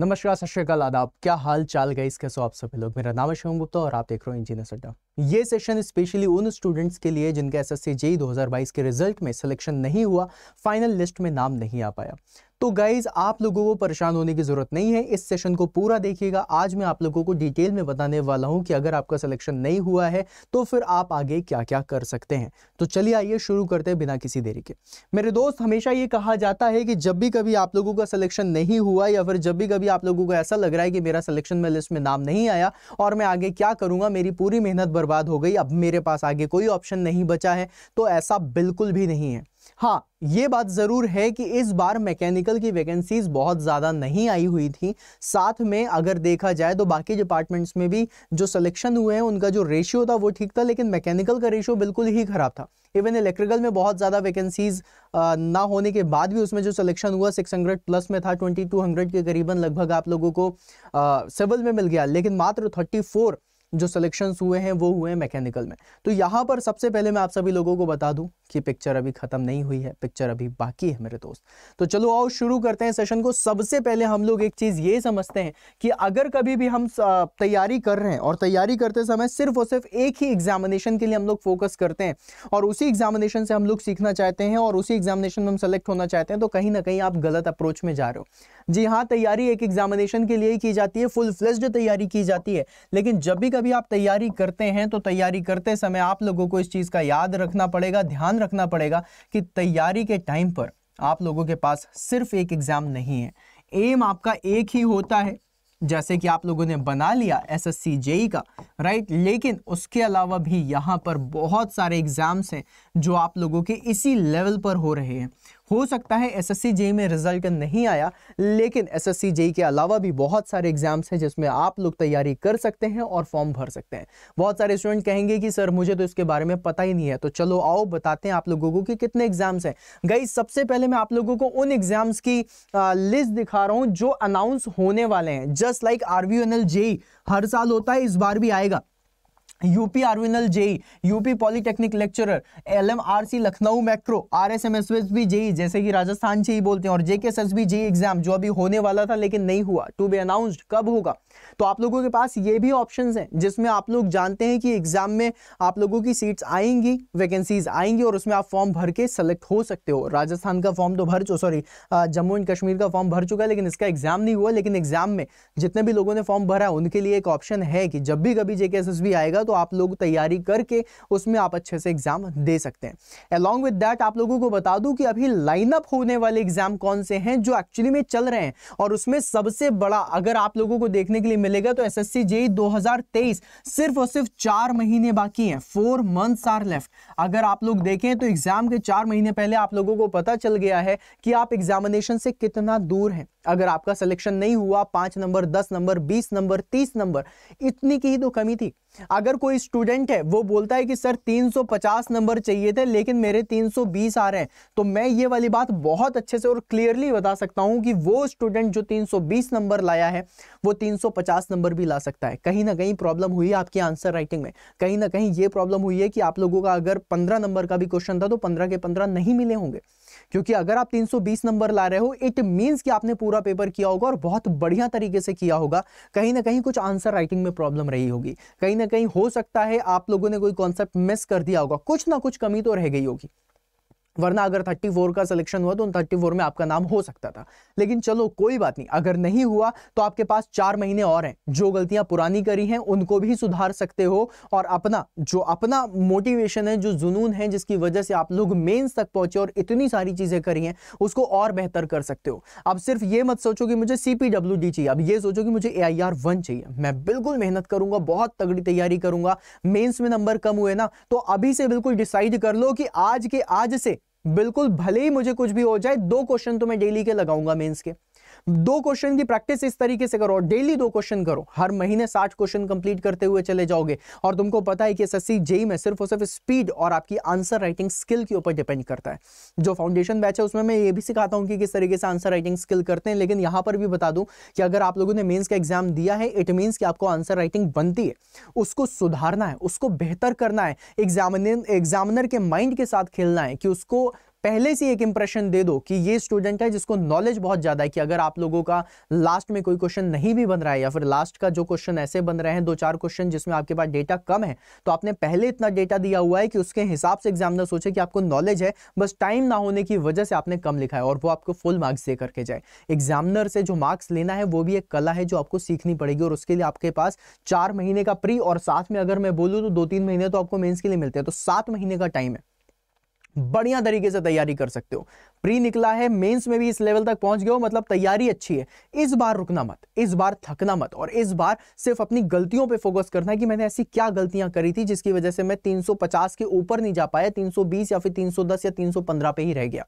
नमस्कार सत श्रीकाल आदाब क्या हाल चाल गए इसके सो आप सभी लोग मेरा नाम है शिवम गुप्ता और आप देख रहे हो इंजीनियर सड्डा ये सेशन स्पेशली उन स्टूडेंट्स के लिए जिनका एस एस 2022 के रिजल्ट में सिलेक्शन नहीं हुआ फाइनल लिस्ट में नाम नहीं आ पाया तो गाइज आप लोगों को परेशान होने की ज़रूरत नहीं है इस सेशन को पूरा देखिएगा आज मैं आप लोगों को डिटेल में बताने वाला हूं कि अगर आपका सिलेक्शन नहीं हुआ है तो फिर आप आगे क्या क्या कर सकते हैं तो चलिए आइए शुरू करते हैं बिना किसी देरी के मेरे दोस्त हमेशा ये कहा जाता है कि जब भी कभी आप लोगों का सिलेक्शन नहीं हुआ या फिर जब भी कभी आप लोगों को ऐसा लग रहा है कि मेरा सिलेक्शन में लिस्ट में नाम नहीं आया और मैं आगे क्या करूंगा मेरी पूरी मेहनत बर्बाद हो गई अब मेरे पास आगे कोई ऑप्शन नहीं बचा है तो ऐसा बिल्कुल भी नहीं है हाँ ये बात ज़रूर है कि इस बार मैकेनिकल की वैकेंसीज बहुत ज़्यादा नहीं आई हुई थी साथ में अगर देखा जाए तो बाकी डिपार्टमेंट्स में भी जो सिलेक्शन हुए हैं उनका जो रेशियो था वो ठीक था लेकिन मैकेनिकल का रेशियो बिल्कुल ही ख़राब था इवन इलेक्ट्रिकल में बहुत ज़्यादा वैकेंसीज ना होने के बाद भी उसमें जो सिलेक्शन हुआ सिक्स प्लस में था ट्वेंटी के करीबन लगभग आप लोगों को सिविल में मिल गया लेकिन मात्र थर्टी जो सिलेक्शन हुए हैं वो हुए हैं मैकेनिकल में तो यहाँ पर सबसे पहले मैं आप सभी लोगों को बता दूं कि पिक्चर अभी ख़त्म नहीं हुई है पिक्चर अभी बाकी है मेरे दोस्त तो चलो आओ शुरू करते हैं सेशन को सबसे पहले हम लोग एक चीज़ ये समझते हैं कि अगर कभी भी हम तैयारी कर रहे हैं और तैयारी करते समय सिर्फ और सिर्फ एक ही एग्जामिनेशन के लिए हम लोग फोकस करते हैं और उसी एग्जामिनेशन से हम लोग सीखना चाहते हैं और उसी एग्जामिनेशन में हम सेलेक्ट होना चाहते हैं तो कहीं ना कहीं आप गलत अप्रोच में जा रहे हो जी हाँ तैयारी एक एग्जामिनेशन के लिए ही की जाती है फुल फ्लेस्ड तैयारी की जाती है लेकिन जब भी भी आप तैयारी करते हैं तो तैयारी करते समय आप लोगों को इस चीज़ का याद रखना पड़ेगा ध्यान रखना पड़ेगा कि तैयारी के टाइम पर आप लोगों के पास सिर्फ एक एग्ज़ाम नहीं है एम आपका एक ही होता है जैसे कि आप लोगों ने बना लिया एस एस का राइट लेकिन उसके अलावा भी यहाँ पर बहुत सारे एग्ज़ाम्स हैं जो आप लोगों के इसी लेवल पर हो रहे हैं हो सकता है एस एस सी में रिजल्ट नहीं आया लेकिन एस एस सी जेई के अलावा भी बहुत सारे एग्जाम्स हैं जिसमें आप लोग तैयारी कर सकते हैं और फॉर्म भर सकते हैं बहुत सारे स्टूडेंट कहेंगे कि सर मुझे तो इसके बारे में पता ही नहीं है तो चलो आओ बताते हैं आप लोगों को कि कितने एग्जाम्स हैं गई सबसे पहले मैं आप लोगों को उन एग्जाम्स की लिस्ट दिखा रहा हूँ जो अनाउंस होने वाले हैं just like R V N हर साल होता है इस बार भी आएगा UP RVNL JE UP polytechnic lecturer LMRC Lucknow metro B JE जैसे कि राजस्थान से ही बोलते हैं और जेके बी जेई एग्जाम जो अभी होने वाला था लेकिन नहीं हुआ टू बी अनाउंस्ड कब होगा तो आप लोगों के पास ये भी ऑप्शन हैं जिसमें आप लोग जानते हैं कि एग्जाम में आप लोगों की सीट्स आएंगी वैकेंसीज आएंगी और उसमें आप फॉर्म भर के सेलेक्ट हो सकते हो राजस्थान का फॉर्म तो भर चु सॉरी जम्मू एंड कश्मीर का फॉर्म भर चुका है लेकिन इसका एग्जाम नहीं हुआ लेकिन एग्जाम में जितने भी लोगों ने फॉर्म भरा उनके लिए एक ऑप्शन है कि जब भी कभी जेके एस आएगा तो आप लोग तैयारी करके उसमें आप अच्छे से एग्जाम दे सकते हैं अलॉन्ग विद डैट आप लोगों को बता दूं कि अभी लाइनअप होने वाले एग्जाम कौन से हैं जो एक्चुअली में चल रहे हैं और उसमें सबसे बड़ा अगर आप लोगों को देखने के लिए मिलेगा तो एस एस सी जेई सिर्फ और सिर्फ चार महीने बाकी हैं फोर मंथ्स आर लेफ्ट अगर आप लोग देखें तो एग्जाम के चार महीने पहले आप लोगों को पता चल गया है कि आप एग्जामिनेशन से कितना दूर हैं अगर आपका सिलेक्शन नहीं हुआ पांच नंबर दस नंबर बीस नंबर तीस नंबर इतनी की ही तो कमी थी अगर कोई स्टूडेंट है वो बोलता है कि सर 350 नंबर चाहिए थे लेकिन मेरे 320 आ रहे हैं तो मैं ये वाली बात बहुत अच्छे से और क्लियरली बता सकता हूं कि वो स्टूडेंट जो 320 नंबर लाया है वो 350 नंबर भी ला सकता है कहीं ना कहीं प्रॉब्लम हुई है आपकी आंसर राइटिंग में कहीं ना कहीं ये प्रॉब्लम हुई है कि आप लोगों का अगर पंद्रह नंबर का भी क्वेश्चन था तो पंद्रह के पंद्रह नहीं मिले होंगे क्योंकि अगर आप 320 नंबर ला रहे हो इट मीन्स कि आपने पूरा पेपर किया होगा और बहुत बढ़िया तरीके से किया होगा कहीं ना कहीं कुछ आंसर राइटिंग में प्रॉब्लम रही होगी कहीं ना कहीं हो सकता है आप लोगों ने कोई कॉन्सेप्ट मिस कर दिया होगा कुछ ना कुछ कमी तो रह गई होगी वरना अगर 34 का सिलेक्शन हुआ तो उन 34 में आपका नाम हो सकता था लेकिन चलो कोई बात नहीं अगर नहीं हुआ तो आपके पास चार महीने और हैं जो गलतियां पुरानी करी हैं उनको भी सुधार सकते हो और अपना जो अपना मोटिवेशन है जो जुनून है जिसकी वजह से आप लोग मेन्स तक पहुंचे और इतनी सारी चीज़ें करी हैं उसको और बेहतर कर सकते हो अब सिर्फ ये मत सोचो कि मुझे सी चाहिए अब ये सोचो कि मुझे ए आई चाहिए मैं बिल्कुल मेहनत करूंगा बहुत तगड़ी तैयारी करूंगा मेन्स में नंबर कम हुए ना तो अभी से बिल्कुल डिसाइड कर लो कि आज के आज से बिल्कुल भले ही मुझे कुछ भी हो जाए दो क्वेश्चन तो मैं डेली के लगाऊंगा मेंस के दो क्वेश्चन की प्रैक्टिस इस तरीके से करो डेली दो क्वेश्चन करो हर महीने साठ क्वेश्चन कंप्लीट करते हुए चले जाओगे और तुमको पता है कि एस जेई में सिर्फ और सिर्फ स्पीड और आपकी आंसर राइटिंग स्किल के ऊपर डिपेंड करता है जो फाउंडेशन बैच है उसमें मैं ये भी सिखाता हूँ कि किस तरीके से आंसर राइटिंग स्किल करते हैं लेकिन यहाँ पर भी बता दूँ कि अगर आप लोगों ने मेन्स का एग्जाम दिया है इट मीन्स कि आपको आंसर राइटिंग बनती है उसको सुधारना है उसको बेहतर करना है एग्जामिन एग्जामिनर के माइंड के साथ खेलना है कि उसको पहले से एक इंप्रेशन दे दो कि ये स्टूडेंट है जिसको नॉलेज बहुत ज़्यादा है कि अगर आप लोगों का लास्ट में कोई क्वेश्चन नहीं भी बन रहा है या फिर लास्ट का जो क्वेश्चन ऐसे बन रहे हैं दो चार क्वेश्चन जिसमें आपके पास डेटा कम है तो आपने पहले इतना डेटा दिया हुआ है कि उसके हिसाब से एग्जामिनर सोचे कि आपको नॉलेज है बस टाइम ना होने की वजह से आपने कम लिखा है और वो आपको फुल मार्क्स दे करके जाए एग्जामिनर से जो मार्क्स लेना है वो भी एक कला है जो आपको सीखनी पड़ेगी और उसके लिए आपके पास चार महीने का प्री और साथ में अगर मैं बोलूँ तो दो तीन महीने तो आपको मेन्स के लिए मिलते हैं तो सात महीने का टाइम है बढ़िया तरीके से तैयारी कर सकते हो प्री निकला है मेंस में भी इस लेवल तक पहुंच गए हो मतलब तैयारी अच्छी है इस बार रुकना मत इस बार थकना मत और इस बार सिर्फ अपनी गलतियों पे फोकस करना है कि मैंने ऐसी क्या गलतियां करी थी जिसकी वजह से मैं 350 के ऊपर नहीं जा पाया 320 या फिर 310 या 315 पे ही रह गया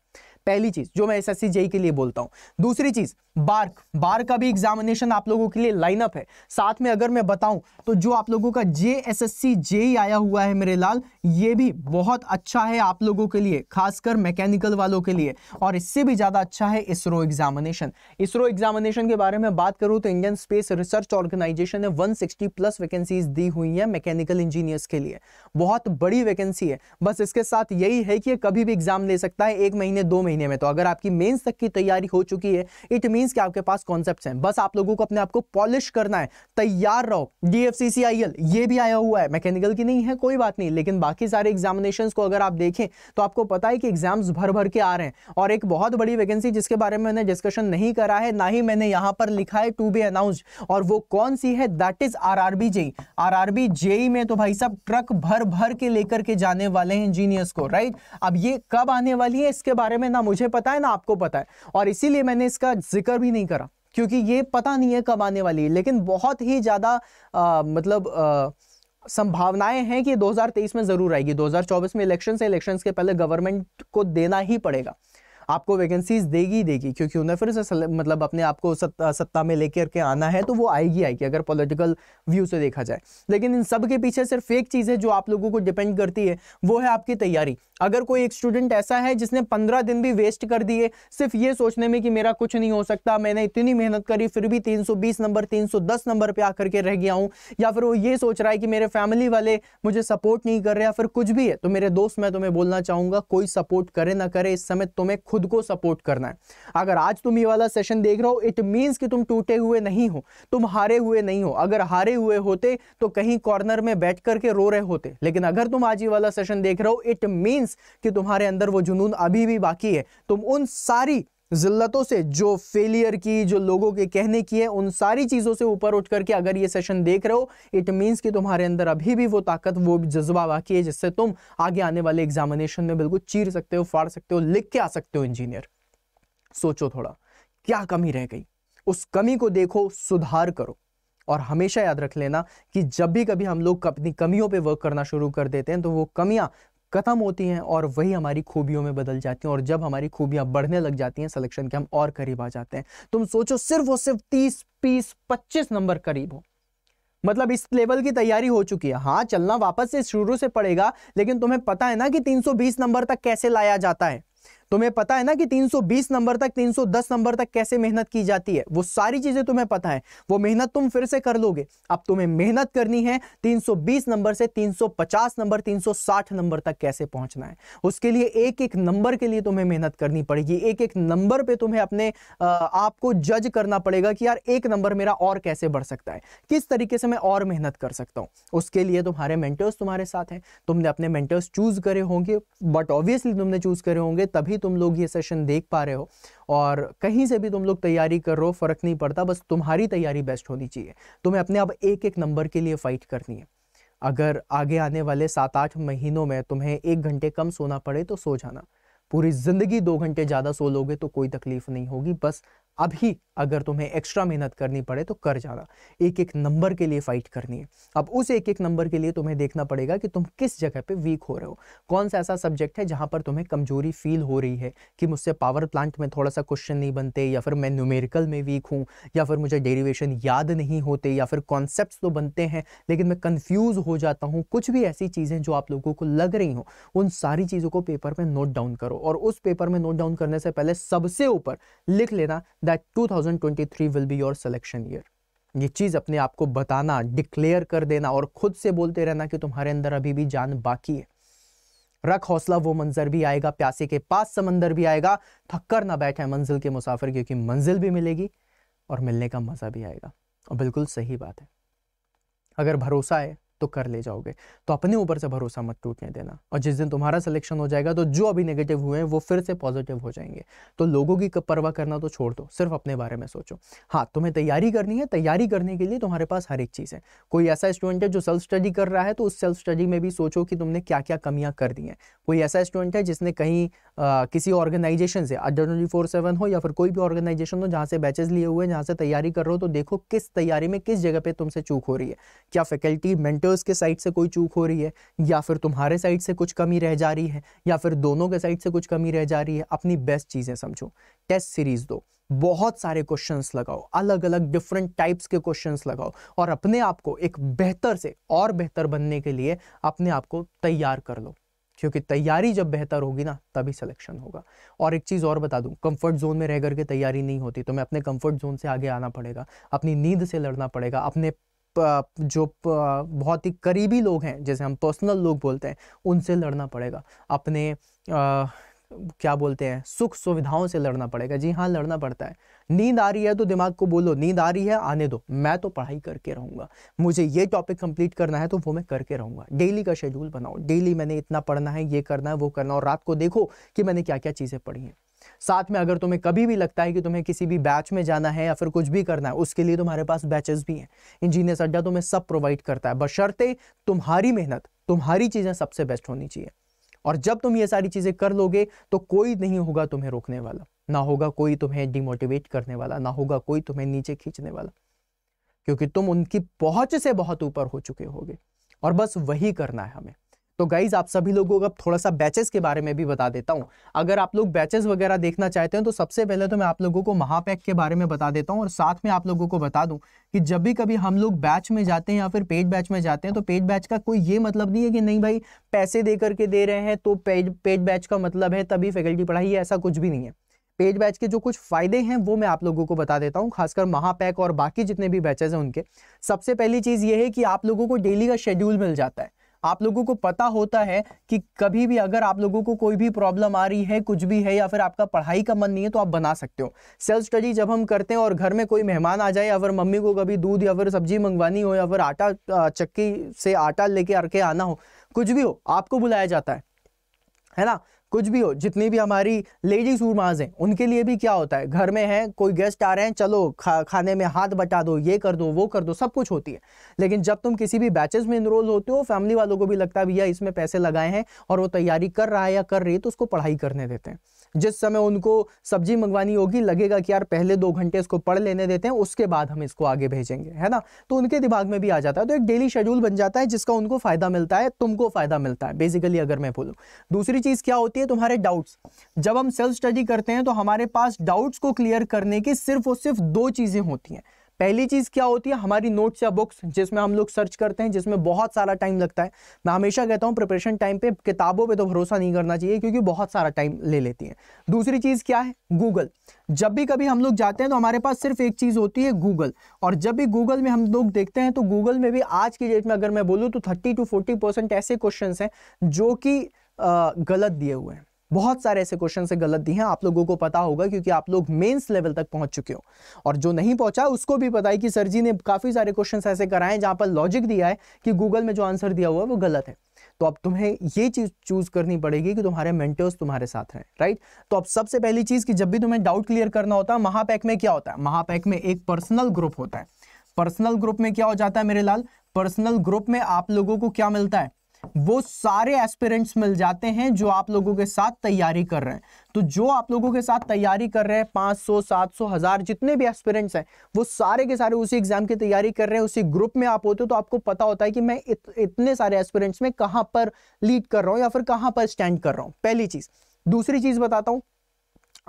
पहली चीज जो मैं एस एस के लिए बोलता हूं दूसरी चीज बार्क बार का भी एग्जामिनेशन आप लोगों के लिए लाइनअप है साथ में अगर मैं बताऊं तो जो आप लोगों का जे एस एस आया हुआ है मेरे लाल ये भी बहुत अच्छा है आप लोगों के लिए खासकर मैकेनिकल वालों के लिए और इससे भी ज़्यादा अच्छा है इसरो एग्जामिनेशन इसरो एग्जामिनेशन के बारे में बात करूं तो इंडियन स्पेस रिसर्च ऑर्गेनाइजेशन ने 160 प्लस वैकेंसीज दी हुई है मैकेनिकल इंजीनियर्स के लिए बहुत बड़ी वैकेंसी है बस इसके साथ यही है कि कभी भी एग्जाम ले सकता है एक महीने दो महीने में तो अगर आपकी मेन्स तक की तैयारी हो चुकी है इट मीन्स कि आपके पास कॉन्सेप्ट है बस आप लोगों को अपने आप को पॉलिश करना है तैयार रहो डीएफसीसीआईएल ये भी आया हुआ है मैकेनिकल की नहीं है कोई बात नहीं लेकिन बाकी सारे एग्जामिनेशन को अगर आप देखें तो आपको पता है कि एग्जाम्स भर भर के आ रहे हैं और एक बहुत बड़ी वैकेंसी जिसके बारे में मैंने डिस्कशन नहीं करा है ना ही मैंने यहाँ पर लिखा है टू बी अनाउंस और वो कौन सी है that is R R B JE R R B JE में तो भाई साहब ट्रक भर भर के लेकर के जाने वाले हैं इंजीनियर्स को राइट अब ये कब आने वाली है इसके बारे में ना मुझे पता है ना आपको पता है और इसीलिए मैंने इसका जिक्र भी नहीं करा क्योंकि ये पता नहीं है कब आने वाली है लेकिन बहुत ही ज़्यादा मतलब आ, संभावनाएं हैं कि 2023 में ज़रूर आएगी 2024 में इलेक्शन से इलेक्शन के पहले गवर्नमेंट को देना ही पड़ेगा आपको वैकेंसीज देगी देगी क्योंकि उन्हें फिर से मतलब अपने आप को सत्ता, सत्ता में लेकर के आना है तो वो आएगी आएगी अगर पॉलिटिकल व्यू से देखा जाए लेकिन इन सब के पीछे सिर्फ एक चीज़ है जो आप लोगों को डिपेंड करती है वो है आपकी तैयारी अगर कोई एक स्टूडेंट ऐसा है जिसने पंद्रह दिन भी वेस्ट कर दिए सिर्फ ये सोचने में कि मेरा कुछ नहीं हो सकता मैंने इतनी मेहनत करी फिर भी तीन नंबर तीन नंबर पर आकर के रह गया हूँ या फिर वो ये सोच रहा है कि मेरे फैमिली वाले मुझे सपोर्ट नहीं कर रहे या फिर कुछ भी है तो मेरे दोस्त मैं तुम्हें बोलना चाहूँगा कोई सपोर्ट करे ना करे इस समय तुम्हें खुद खुद को सपोर्ट करना है अगर आज तुम ये वाला सेशन देख रहे हो इट मीन्स कि तुम टूटे हुए नहीं हो तुम हारे हुए नहीं हो अगर हारे हुए होते तो कहीं कॉर्नर में बैठ करके रो रहे होते लेकिन अगर तुम आज ये वाला सेशन देख रहे हो इट मीन्स कि तुम्हारे अंदर वो जुनून अभी भी बाकी है तुम उन सारी ज़िल्लतों से जो फेलियर की जो लोगों के कहने की है उन सारी चीज़ों से ऊपर उठ करके अगर ये सेशन देख रहे हो इट मीन्स कि तुम्हारे अंदर अभी भी वो ताकत वो जज्बा बाकी है जिससे तुम आगे आने वाले एग्जामिनेशन में बिल्कुल चीर सकते हो फाड़ सकते हो लिख के आ सकते हो इंजीनियर सोचो थोड़ा क्या कमी रह गई उस कमी को देखो सुधार करो और हमेशा याद रख लेना कि जब भी कभी हम लोग अपनी कमियों पे वर्क करना शुरू कर देते हैं तो वो कमियां ख़त्म होती हैं और वही हमारी खूबियों में बदल जाती हैं और जब हमारी खूबियां बढ़ने लग जाती हैं सिलेक्शन के हम और करीब आ जाते हैं तुम सोचो सिर्फ और सिर्फ तीस बीस पच्चीस नंबर करीब हो मतलब इस लेवल की तैयारी हो चुकी है हाँ चलना वापस से शुरू से पड़ेगा लेकिन तुम्हें पता है ना कि 320 नंबर तक कैसे लाया जाता है तुम्हें पता है ना कि 320 नंबर तक 310 नंबर तक कैसे मेहनत की जाती है वो सारी चीजें तुम्हें पता है वो मेहनत तुम फिर से कर लोगे अब तुम्हें मेहनत करनी है 320 नंबर से 350 नंबर 360 नंबर तक कैसे पहुंचना है उसके लिए एक एक नंबर के लिए तुम्हें मेहनत करनी पड़ेगी एक एक नंबर पर तुम्हें अपने आप को जज करना पड़ेगा कि यार एक नंबर मेरा और कैसे बढ़ सकता है किस तरीके से मैं और मेहनत कर सकता हूँ उसके लिए तुम्हारे मेंटर्स तुम्हारे साथ हैं तुमने अपने मेंटर्स चूज करे होंगे बट ऑब्वियसली तुमने चूज करे होंगे तभी भी तुम लोग ये सेशन देख पा रहे हो और कहीं से भी तुम लोग तैयारी कर रहे हो फ़र्क नहीं पड़ता बस तुम्हारी तैयारी बेस्ट होनी चाहिए तुम्हें अपने आप एक एक नंबर के लिए फ़ाइट करनी है अगर आगे आने वाले सात आठ महीनों में तुम्हें एक घंटे कम सोना पड़े तो सो जाना पूरी ज़िंदगी दो घंटे ज़्यादा सो लोगे तो कोई तकलीफ़ नहीं होगी बस अभी अगर तुम्हें एक्स्ट्रा मेहनत करनी पड़े तो कर जाना एक एक नंबर के लिए फाइट करनी है अब उस एक एक नंबर के लिए तुम्हें देखना पड़ेगा कि तुम किस जगह पे वीक हो रहे हो कौन सा ऐसा सब्जेक्ट है जहाँ पर तुम्हें कमजोरी फील हो रही है कि मुझसे पावर प्लांट में थोड़ा सा क्वेश्चन नहीं बनते या फिर मैं न्यूमेरिकल में वीक हूँ या फिर मुझे डेरिवेशन याद नहीं होते या फिर कॉन्सेप्ट तो बनते हैं लेकिन मैं कन्फ्यूज़ हो जाता हूँ कुछ भी ऐसी चीज़ें जो आप लोगों को लग रही हो उन सारी चीज़ों को पेपर में नोट डाउन करो और उस पेपर में नोट डाउन करने से पहले सबसे ऊपर लिख लेना that 2023 will be your selection year ये चीज़ अपने आप को बताना डिक्लेयर कर देना और खुद से बोलते रहना कि तुम्हारे अंदर अभी भी जान बाकी है रख हौसला वो मंजर भी आएगा प्यासे के पास समंदर भी आएगा थककर ना बैठे मंजिल के मुसाफिर क्योंकि मंजिल भी मिलेगी और मिलने का मज़ा भी आएगा और बिल्कुल सही बात है अगर भरोसा है तो कर ले जाओगे तो अपने ऊपर से भरोसा मत टूटने देना और जिस दिन तुम्हारा सिलेक्शन हो जाएगा तो जो अभी नेगेटिव हुए हैं वो फिर से पॉजिटिव हो जाएंगे तो लोगों की परवाह करना तो छोड़ दो सिर्फ अपने बारे में सोचो हाँ तुम्हें तैयारी करनी है तैयारी करने के लिए तुम्हारे पास हर एक चीज़ है कोई ऐसा स्टूडेंट है जो सेल्फ स्टडी कर रहा है तो उस सेल्फ स्टडी में भी सोचो कि तुमने क्या क्या कमियाँ कर दी हैं कोई ऐसा स्टूडेंट है जिसने कहीं आ, किसी ऑर्गेनाइजेशन से अड्डा ट्वेंटी फोर हो या फिर कोई भी ऑर्गेनाइजेशन हो जहाँ से बैचेज लिए हुए हैं जहाँ से तैयारी कर रहे हो तो देखो किस तैयारी में किस जगह पर तुमसे चूक हो रही है क्या फैकल्टी मेंटल क्रिएटर्स के साइड से कोई चूक हो रही है या फिर तुम्हारे साइड से कुछ कमी रह जा रही है या फिर दोनों के साइड से कुछ कमी रह जा रही है अपनी बेस्ट चीज़ें समझो टेस्ट सीरीज दो बहुत सारे क्वेश्चंस लगाओ अलग अलग डिफरेंट टाइप्स के क्वेश्चंस लगाओ और अपने आप को एक बेहतर से और बेहतर बनने के लिए अपने आप को तैयार कर लो क्योंकि तैयारी जब बेहतर होगी ना तभी सिलेक्शन होगा और एक चीज़ और बता दूं कंफर्ट जोन में रह करके तैयारी नहीं होती तो मैं अपने कंफर्ट जोन से आगे आना पड़ेगा अपनी नींद से लड़ना पड़ेगा अपने जो बहुत ही करीबी लोग हैं जैसे हम पर्सनल लोग बोलते हैं उनसे लड़ना पड़ेगा अपने आ, क्या बोलते हैं सुख सुविधाओं से लड़ना पड़ेगा जी हाँ लड़ना पड़ता है नींद आ रही है तो दिमाग को बोलो नींद आ रही है आने दो मैं तो पढ़ाई करके रहूँगा मुझे ये टॉपिक कंप्लीट करना है तो वो मैं करके रहूँगा डेली का शेड्यूल बनाओ डेली मैंने इतना पढ़ना है ये करना है वो करना और रात को देखो कि मैंने क्या क्या चीज़ें पढ़ी हैं साथ में अगर तुम्हें कभी भी लगता है कि तुम्हें किसी भी बैच में जाना है या फिर कुछ भी करना है उसके लिए तुम्हारे पास बैचेस भी हैं इंजीनियर्स अड्डा तुम्हें सब प्रोवाइड करता है बशर्ते तुम्हारी मेहनत तुम्हारी चीज़ें सबसे बेस्ट होनी चाहिए और जब तुम ये सारी चीज़ें कर लोगे तो कोई नहीं होगा तुम्हें रोकने वाला ना होगा कोई तुम्हें डिमोटिवेट करने वाला ना होगा कोई तुम्हें नीचे खींचने वाला क्योंकि तुम उनकी पहुंच से बहुत ऊपर हो चुके होगे और बस वही करना है हमें तो गाइज आप सभी लोगों को अब थोड़ा सा बैचेस के बारे में भी बता देता हूँ अगर आप लोग बैचेस वगैरह देखना चाहते हैं तो सबसे पहले तो मैं आप लोगों को महापैक के बारे में बता देता हूँ और साथ में आप लोगों को बता दूँ कि जब भी कभी हम लोग बैच में जाते हैं या फिर पेड बैच में जाते हैं तो पेड बैच का कोई ये मतलब नहीं है कि नहीं भाई पैसे दे करके दे रहे हैं तो पेड पेड बैच का मतलब है तभी फैकल्टी पढ़ाई है ऐसा कुछ भी नहीं है पेड बैच के जो कुछ फायदे हैं वो मैं आप लोगों को बता देता हूँ खासकर महापैक और बाकी जितने भी बैचेज हैं उनके सबसे पहली चीज़ ये है कि आप लोगों को डेली का शेड्यूल मिल जाता है आप लोगों को पता होता है कि कभी भी अगर आप लोगों को कोई भी प्रॉब्लम आ रही है कुछ भी है या फिर आपका पढ़ाई का मन नहीं है तो आप बना सकते हो सेल्फ स्टडी जब हम करते हैं और घर में कोई मेहमान आ जाए या फिर मम्मी को कभी दूध या फिर सब्जी मंगवानी हो या फिर आटा चक्की से आटा लेके आके आना हो कुछ भी हो आपको बुलाया जाता है है ना कुछ भी हो जितनी भी हमारी लेडी सूरमाज हैं उनके लिए भी क्या होता है घर में है कोई गेस्ट आ रहे हैं चलो खा खाने में हाथ बटा दो ये कर दो वो कर दो सब कुछ होती है लेकिन जब तुम किसी भी बैचेज में इनरोल होते हो फैमिली वालों को भी लगता है भैया इसमें पैसे लगाए हैं और वो तैयारी कर रहा है या कर रही है तो उसको पढ़ाई करने देते हैं जिस समय उनको सब्जी मंगवानी होगी लगेगा कि यार पहले दो घंटे इसको पढ़ लेने देते हैं उसके बाद हम इसको आगे भेजेंगे है ना तो उनके दिमाग में भी आ जाता है तो एक डेली शेड्यूल बन जाता है जिसका उनको फ़ायदा मिलता है तुमको फ़ायदा मिलता है बेसिकली अगर मैं बोलूँ दूसरी चीज़ क्या होती है तुम्हारे डाउट्स जब हम सेल्फ स्टडी करते हैं तो हमारे पास डाउट्स को क्लियर करने की सिर्फ और सिर्फ दो चीज़ें होती हैं पहली चीज़ क्या होती है हमारी नोट्स या बुक्स जिसमें हम लोग सर्च करते हैं जिसमें बहुत सारा टाइम लगता है मैं हमेशा कहता हूँ प्रिपरेशन टाइम पे किताबों पे तो भरोसा नहीं करना चाहिए क्योंकि बहुत सारा टाइम ले लेती हैं दूसरी चीज़ क्या है गूगल जब भी कभी हम लोग जाते हैं तो हमारे पास सिर्फ एक चीज़ होती है गूगल और जब भी गूगल में हम लोग देखते हैं तो गूगल में भी आज की डेट में अगर मैं बोलूँ तो थर्टी टू फोर्टी ऐसे क्वेश्चन हैं जो कि गलत दिए हुए हैं बहुत सारे ऐसे क्वेश्चन से गलत दिए हैं आप लोगों को पता होगा क्योंकि आप लोग मेंस लेवल तक पहुंच चुके हो और जो नहीं पहुंचा उसको भी पता है कि सर जी ने काफ़ी सारे क्वेश्चन ऐसे कराए जहां पर लॉजिक दिया है कि गूगल में जो आंसर दिया हुआ है वो गलत है तो अब तुम्हें ये चीज़ चूज़ करनी पड़ेगी कि तुम्हारे मेंटर्स तुम्हारे साथ हैं राइट तो अब सबसे पहली चीज़ की जब भी तुम्हें डाउट क्लियर करना होता है महापैक में क्या होता है महापैक में एक पर्सनल ग्रुप होता है पर्सनल ग्रुप में क्या हो जाता है मेरे लाल पर्सनल ग्रुप में आप लोगों को क्या मिलता है वो सारे एस्पिरेंट्स मिल जाते हैं जो आप लोगों के साथ तैयारी कर रहे हैं तो जो आप लोगों के साथ तैयारी कर रहे हैं पांच सौ सात सौ हज़ार जितने भी एस्पिरेंट्स हैं वो सारे के सारे उसी एग्जाम की तैयारी कर रहे हैं उसी ग्रुप में आप होते हो तो आपको पता होता है कि मैं इत, इतने सारे एस्पिरेंट्स में कहां पर लीड कर रहा हूं या फिर कहां पर स्टैंड कर रहा हूं पहली चीज़ दूसरी चीज़ बताता हूं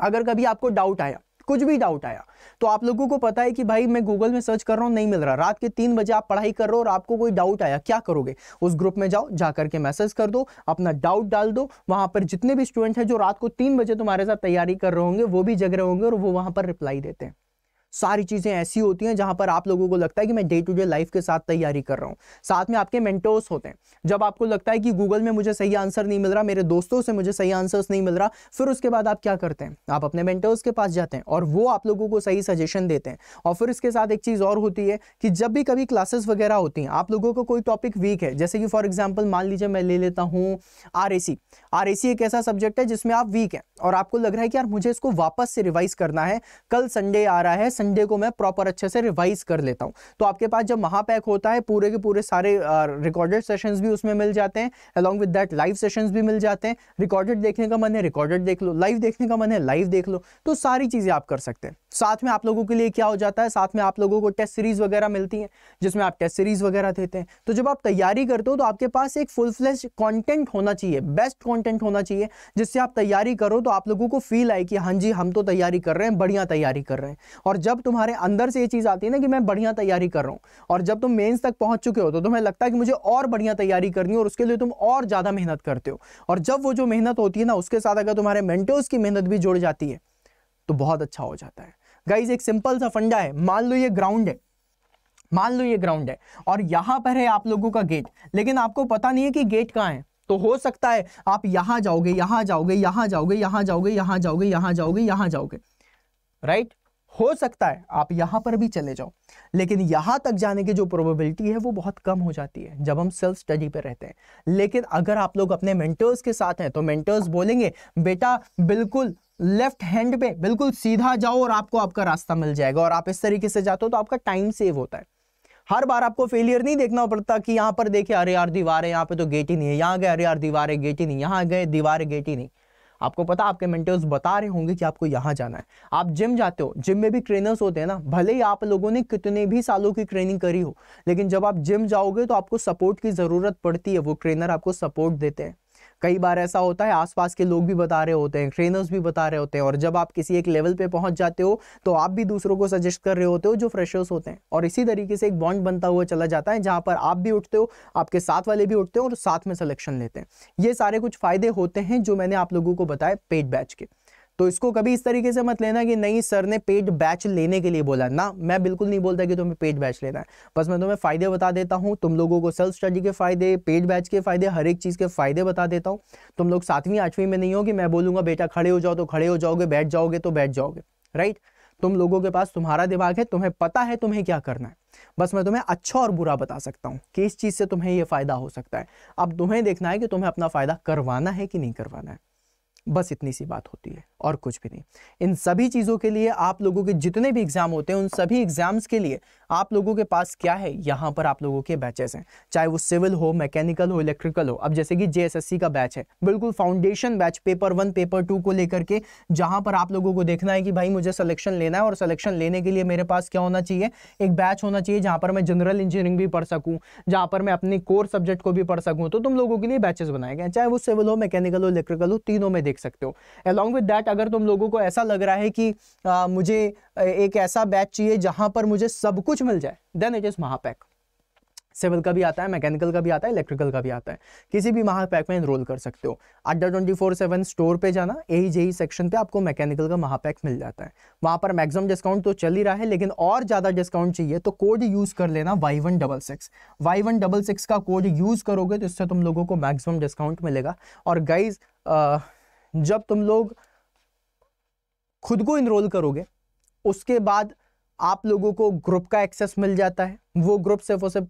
अगर कभी आपको डाउट आया कुछ भी डाउट आया तो आप लोगों को पता है कि भाई मैं गूगल में सर्च कर रहा हूँ नहीं मिल रहा रात के तीन बजे आप पढ़ाई कर रहे हो और आपको कोई डाउट आया क्या करोगे उस ग्रुप में जाओ जा करके मैसेज कर दो अपना डाउट डाल दो वहां पर जितने भी स्टूडेंट हैं जो रात को तीन बजे तुम्हारे साथ तैयारी कर रहे होंगे वो भी जग रहे होंगे और वो वहां पर रिप्लाई देते हैं सारी चीज़ें ऐसी होती हैं जहां पर आप लोगों को लगता है कि मैं डे टू डे लाइफ के साथ तैयारी कर रहा हूं साथ में आपके मेंटोर्स होते हैं जब आपको लगता है कि गूगल में मुझे सही आंसर नहीं मिल रहा मेरे दोस्तों से मुझे सही आंसर्स नहीं मिल रहा फिर उसके बाद आप क्या करते हैं आप अपने मेंटोर्स के पास जाते हैं और वो आप लोगों को सही सजेशन देते हैं और फिर इसके साथ एक चीज़ और होती है कि जब भी कभी क्लासेस वगैरह होती हैं आप लोगों को कोई टॉपिक वीक है जैसे कि फॉर एग्जाम्पल मान लीजिए मैं ले लेता हूँ आर आर एक ऐसा सब्जेक्ट है जिसमें आप वीक हैं और आपको लग रहा है कि यार मुझे इसको वापस से रिवाइज करना है कल संडे आ रहा है संडे को मैं प्रॉपर अच्छे से रिवाइज कर लेता हूँ तो आपके पास जब महापैक होता है पूरे के पूरे सारे रिकॉर्डेड uh, सेशंस भी उसमें मिल जाते हैं along with that live sessions भी मिल जाते हैं रिकॉर्डेड देखने का मन है रिकॉर्डेड देख लो लाइव देखने का मन है लाइव देख लो तो सारी चीज़ें आप कर सकते हैं साथ में आप लोगों के लिए क्या हो जाता है साथ में आप लोगों को टेस्ट सीरीज़ वगैरह मिलती है जिसमें आप टेस्ट सीरीज़ वगैरह देते हैं तो जब आप तैयारी करते हो तो आपके पास एक फुल फ्लेज कॉन्टेंट होना चाहिए बेस्ट कॉन्टेंट होना चाहिए जिससे आप तैयारी करो तो आप लोगों को फील आए कि हाँ जी हम तो तैयारी कर रहे हैं बढ़िया तैयारी कर रहे हैं और जब तुम्हारे अंदर से ये चीज़ आती है ना कि मैं बढ़िया तैयारी कर रहा हूँ और जब तुम मेंस तक पहुँच चुके हो तो तुम्हें लगता है कि मुझे और बढ़िया तैयारी करनी है और उसके लिए तुम और ज़्यादा मेहनत करते हो और जब वो जो मेहनत होती है ना उसके साथ अगर तुम्हारे मेंटोर्स की मेहनत भी जुड़ जाती है तो बहुत अच्छा हो जाता है गाइज एक सिंपल सा फंडा है मान लो ये ग्राउंड है मान लो ये ग्राउंड है और यहाँ पर है आप लोगों का गेट लेकिन आपको पता नहीं है कि गेट कहाँ है तो हो सकता है आप यहां जाओगे यहां जाओगे यहां जाओगे यहां जाओगे यहां जाओगे यहां जाओगे यहां जाओगे राइट right? हो सकता है आप यहां पर भी चले जाओ लेकिन यहां तक जाने की जो प्रोबेबिलिटी है वो बहुत कम हो जाती है जब हम सेल्फ स्टडी पे रहते हैं लेकिन अगर आप लोग अपने मेंटर्स के साथ हैं तो मेंटर्स बोलेंगे बेटा बिल्कुल लेफ्ट हैंड पे बिल्कुल सीधा जाओ और आपको आपका रास्ता मिल जाएगा और आप इस तरीके से जाते हो तो आपका टाइम सेव होता है हर बार आपको फेलियर नहीं देखना पड़ता कि यहां पर देखिए अरे यार दीवार है यहाँ पे तो गेट ही नहीं है यहाँ गए अरे यार दीवार है गेट ही नहीं यहाँ गए दीवार गेट ही नहीं आपको पता आपके मेंटर्स बता रहे होंगे कि आपको यहाँ जाना है आप जिम जाते हो जिम में भी ट्रेनर्स होते हैं ना भले ही आप लोगों ने कितने भी सालों की ट्रेनिंग करी हो लेकिन जब आप जिम जाओगे तो आपको सपोर्ट की ज़रूरत पड़ती है वो ट्रेनर आपको सपोर्ट देते हैं कई बार ऐसा होता है आसपास के लोग भी बता रहे होते हैं ट्रेनर्स भी बता रहे होते हैं और जब आप किसी एक लेवल पे पहुंच जाते हो तो आप भी दूसरों को सजेस्ट कर रहे होते हो जो फ्रेशर्स होते हैं और इसी तरीके से एक बॉन्ड बनता हुआ चला जाता है जहां पर आप भी उठते हो आपके साथ वाले भी उठते हो और साथ में सलेक्शन लेते हैं ये सारे कुछ फ़ायदे होते हैं जो मैंने आप लोगों को बताया पेड बैच के तो इसको कभी इस तरीके से मत लेना कि नहीं सर ने पेड बैच लेने के लिए बोला ना मैं बिल्कुल नहीं बोलता कि तुम्हें पेड बैच लेना है बस मैं तुम्हें फ़ायदे बता देता हूँ तुम लोगों को सेल्फ स्टडी के फ़ायदे पेड बैच के फ़ायदे हर एक चीज़ के फ़ायदे बता देता हूँ तुम लोग सातवीं आठवीं में नहीं हो कि मैं बोलूंगा बेटा खड़े हो जाओ तो खड़े हो जाओगे बैठ जाओगे तो बैठ जाओगे राइट तुम लोगों के पास तुम्हारा दिमाग है तुम्हें पता है तुम्हें क्या करना है बस मैं तुम्हें अच्छा और बुरा बता सकता हूँ कि इस चीज़ से तुम्हें ये फ़ायदा हो सकता है अब तुम्हें देखना है कि तुम्हें अपना फ़ायदा करवाना है कि नहीं करवाना है बस इतनी सी बात होती है और कुछ भी नहीं इन सभी चीज़ों के लिए आप लोगों के जितने भी एग्ज़ाम होते हैं उन सभी एग्ज़ाम्स के लिए आप लोगों के पास क्या है यहाँ पर आप लोगों के बैचेस हैं चाहे वो सिविल हो मैकेनिकल हो इलेक्ट्रिकल हो अब जैसे कि जेएसएससी का बैच है बिल्कुल foundation batch paper one paper two को लेकर के जहाँ पर आप लोगों को देखना है कि भाई मुझे सलेक्शन लेना है और सलेक्शन लेने के लिए मेरे पास क्या होना चाहिए एक बैच होना चाहिए जहाँ पर मैं जनरल इंजीनियरिंग भी पढ़ सकूँ जहाँ पर मैं अपने कोर सब्जेक्ट को भी पढ़ सकूँ तो तुम लोगों के लिए बैचेस बनाए गए चाहे वो सिविल हो मैकेनिकल हो इलेक्ट्रिकल हो तीनों में देख सकते हो अलॉन्ग विद दैट इनफैक्ट अगर तुम लोगों को ऐसा लग रहा है कि आ, मुझे एक ऐसा बैच चाहिए जहां पर मुझे सब कुछ मिल जाए then it is Mahapack civil का भी आता है मैकेनिकल का भी आता है इलेक्ट्रिकल का भी आता है किसी भी महापैक में इनरोल कर सकते हो अड्डा ट्वेंटी फोर सेवन स्टोर पे जाना यही जेई सेक्शन पे आपको मैकेनिकल का महापैक मिल जाता है वहां पर मैक्सिमम डिस्काउंट तो चल ही रहा है लेकिन और ज़्यादा डिस्काउंट चाहिए तो कोड यूज़ कर लेना Y one double six Y one double six का कोड यूज़ करोगे तो इससे तुम लोगों को मैक्सिमम डिस्काउंट मिलेगा और गाइज जब तुम लोग खुद को इनरोल करोगे उसके बाद आप लोगों को ग्रुप का एक्सेस मिल जाता है वो ग्रुप सिर्फ और सिर्फ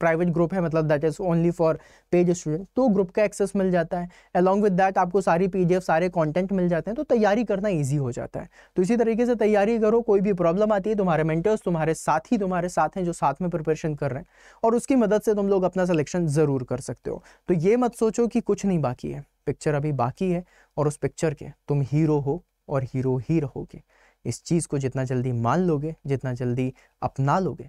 प्राइवेट ग्रुप है मतलब that is only for page student तो ग्रुप का एक्सेस मिल जाता है अलॉन्ग विद दैट आपको सारी पी सारे कंटेंट मिल जाते हैं तो तैयारी करना इजी हो जाता है तो इसी तरीके से तैयारी करो कोई भी प्रॉब्लम आती है तुम्हारे मेंटर्स तुम्हारे साथ ही तुम्हारे साथ हैं जो साथ में प्रिपरेशन कर रहे हैं और उसकी मदद से तुम लोग अपना सिलेक्शन ज़रूर कर सकते हो तो ये मत सोचो कि कुछ नहीं बाकी है पिक्चर अभी बाकी है और उस पिक्चर के तुम हीरो हो और हीरो ही रहोगे इस चीज़ को जितना जल्दी मान लोगे जितना जल्दी अपना लोगे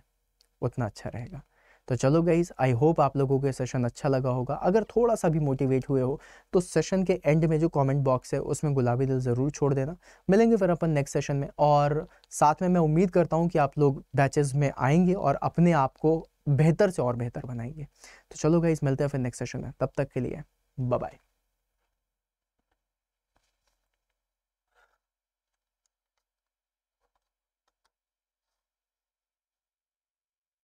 उतना अच्छा रहेगा तो चलो गाइज आई होप आप लोगों को सेशन अच्छा लगा होगा अगर थोड़ा सा भी मोटिवेट हुए हो तो सेशन के एंड में जो कमेंट बॉक्स है उसमें गुलाबी दिल ज़रूर छोड़ देना मिलेंगे फिर अपन नेक्स्ट सेशन में और साथ में मैं उम्मीद करता हूँ कि आप लोग बैचेस में आएंगे और अपने आप को बेहतर से और बेहतर बनाएंगे तो चलो गाइज मिलते हैं फिर नेक्स्ट सेशन में तब तक के लिए बाय